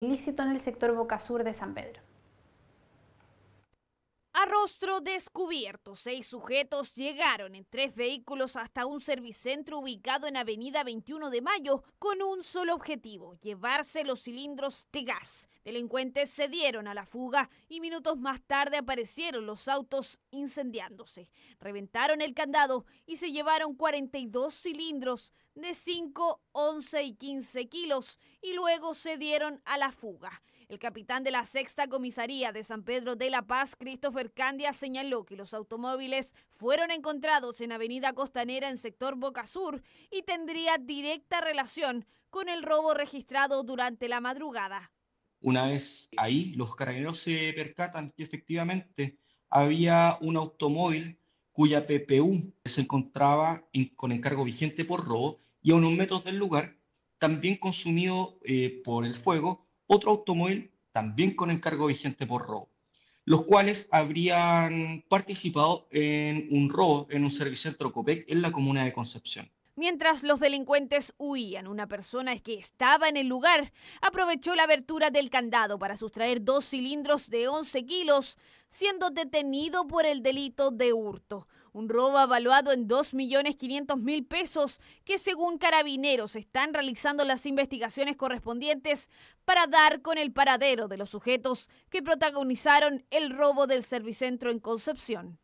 ilícito en el sector Boca Sur de San Pedro rostro descubierto. Seis sujetos llegaron en tres vehículos hasta un servicentro ubicado en Avenida 21 de Mayo con un solo objetivo, llevarse los cilindros de gas. Delincuentes se dieron a la fuga y minutos más tarde aparecieron los autos incendiándose. Reventaron el candado y se llevaron 42 cilindros de 5, 11 y 15 kilos y luego se dieron a la fuga. El capitán de la sexta comisaría de San Pedro de la Paz, Christopher Candia señaló que los automóviles fueron encontrados en Avenida Costanera en sector Boca Sur y tendría directa relación con el robo registrado durante la madrugada. Una vez ahí, los carabineros se percatan que efectivamente había un automóvil cuya PPU se encontraba con encargo vigente por robo y a unos metros del lugar, también consumido eh, por el fuego, otro automóvil también con encargo vigente por robo los cuales habrían participado en un robo en un servicio de COPEC en la comuna de Concepción. Mientras los delincuentes huían, una persona que estaba en el lugar aprovechó la abertura del candado para sustraer dos cilindros de 11 kilos, siendo detenido por el delito de hurto. Un robo avaluado en 2.500.000 pesos que según carabineros están realizando las investigaciones correspondientes para dar con el paradero de los sujetos que protagonizaron el robo del servicentro en Concepción.